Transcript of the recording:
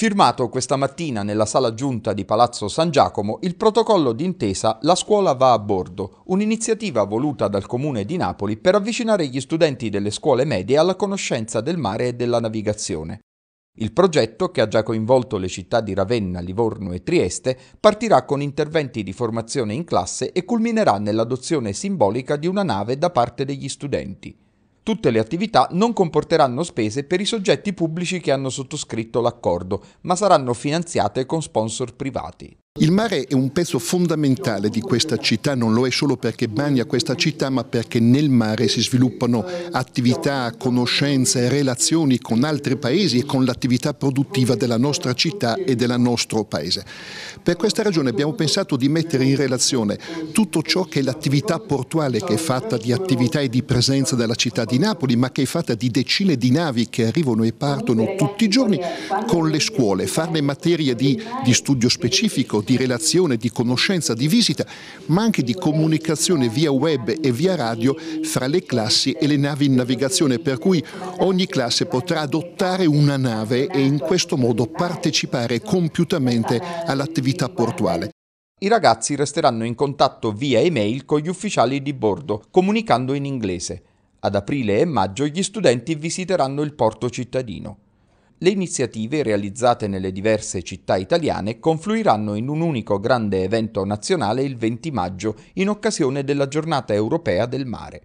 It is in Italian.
Firmato questa mattina nella sala giunta di Palazzo San Giacomo il protocollo d'intesa La scuola va a bordo, un'iniziativa voluta dal Comune di Napoli per avvicinare gli studenti delle scuole medie alla conoscenza del mare e della navigazione. Il progetto, che ha già coinvolto le città di Ravenna, Livorno e Trieste, partirà con interventi di formazione in classe e culminerà nell'adozione simbolica di una nave da parte degli studenti. Tutte le attività non comporteranno spese per i soggetti pubblici che hanno sottoscritto l'accordo, ma saranno finanziate con sponsor privati. Il mare è un pezzo fondamentale di questa città, non lo è solo perché bagna questa città, ma perché nel mare si sviluppano attività, conoscenze, relazioni con altri paesi e con l'attività produttiva della nostra città e del nostro paese. Per questa ragione abbiamo pensato di mettere in relazione tutto ciò che è l'attività portuale che è fatta di attività e di presenza della città di Napoli, ma che è fatta di decine di navi che arrivano e partono tutti i giorni con le scuole, farne materia di, di studio specifico, di relazione, di conoscenza, di visita, ma anche di comunicazione via web e via radio fra le classi e le navi in navigazione, per cui ogni classe potrà adottare una nave e in questo modo partecipare compiutamente all'attività portuale. I ragazzi resteranno in contatto via email con gli ufficiali di bordo, comunicando in inglese. Ad aprile e maggio gli studenti visiteranno il porto cittadino. Le iniziative realizzate nelle diverse città italiane confluiranno in un unico grande evento nazionale il 20 maggio in occasione della Giornata europea del mare.